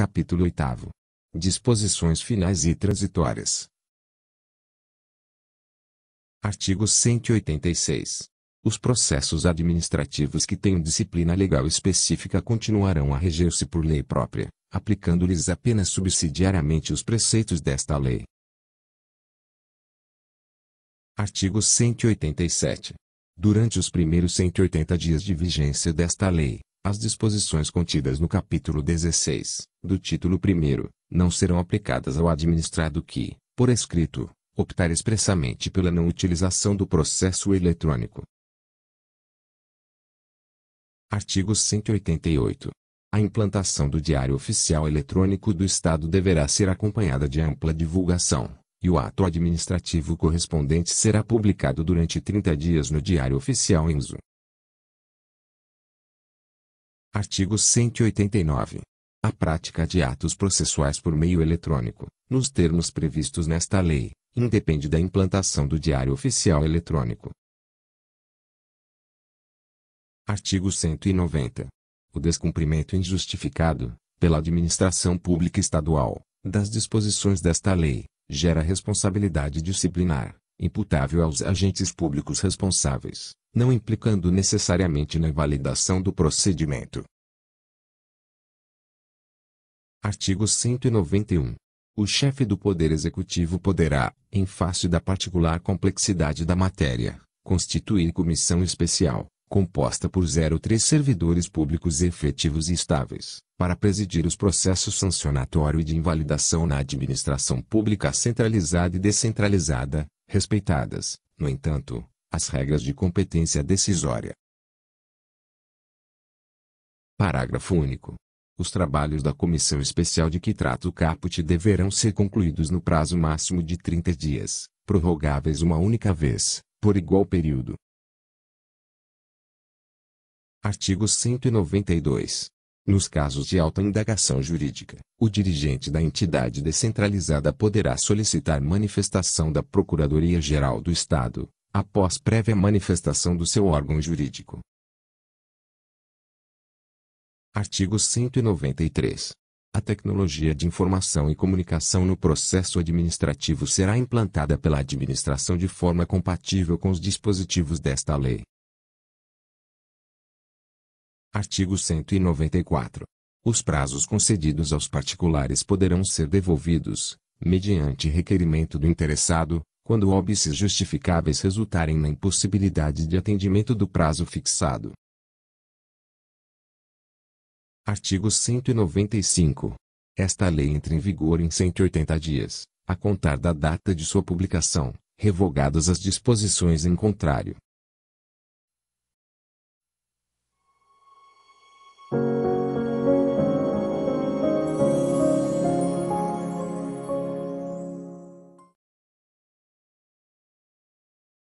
Capítulo 8 Disposições finais e transitórias. Artigo 186. Os processos administrativos que tenham disciplina legal específica continuarão a reger-se por lei própria, aplicando-lhes apenas subsidiariamente os preceitos desta lei. Artigo 187. Durante os primeiros 180 dias de vigência desta lei, as disposições contidas no capítulo 16, do título 1, não serão aplicadas ao administrado que, por escrito, optar expressamente pela não utilização do processo eletrônico. Artigo 188. A implantação do Diário Oficial Eletrônico do Estado deverá ser acompanhada de ampla divulgação, e o ato administrativo correspondente será publicado durante 30 dias no Diário Oficial ENSO. Artigo 189. A prática de atos processuais por meio eletrônico, nos termos previstos nesta lei, independe da implantação do Diário Oficial Eletrônico. Artigo 190. O descumprimento injustificado, pela administração pública estadual, das disposições desta lei, gera responsabilidade disciplinar, imputável aos agentes públicos responsáveis não implicando necessariamente na validação do procedimento. Artigo 191. O chefe do Poder Executivo poderá, em face da particular complexidade da matéria, constituir comissão especial, composta por 03 servidores públicos efetivos e estáveis, para presidir os processos sancionatório e de invalidação na administração pública centralizada e descentralizada, respeitadas, no entanto, as regras de competência decisória. Parágrafo único. Os trabalhos da comissão especial de que trata o caput deverão ser concluídos no prazo máximo de 30 dias, prorrogáveis uma única vez, por igual período. Artigo 192. Nos casos de alta indagação jurídica, o dirigente da entidade descentralizada poderá solicitar manifestação da Procuradoria-Geral do Estado, após prévia manifestação do seu órgão jurídico. Artigo 193. A tecnologia de informação e comunicação no processo administrativo será implantada pela administração de forma compatível com os dispositivos desta lei. Artigo 194. Os prazos concedidos aos particulares poderão ser devolvidos, mediante requerimento do interessado, quando óbices justificáveis resultarem na impossibilidade de atendimento do prazo fixado. Artigo 195. Esta lei entra em vigor em 180 dias, a contar da data de sua publicação, revogadas as disposições em contrário.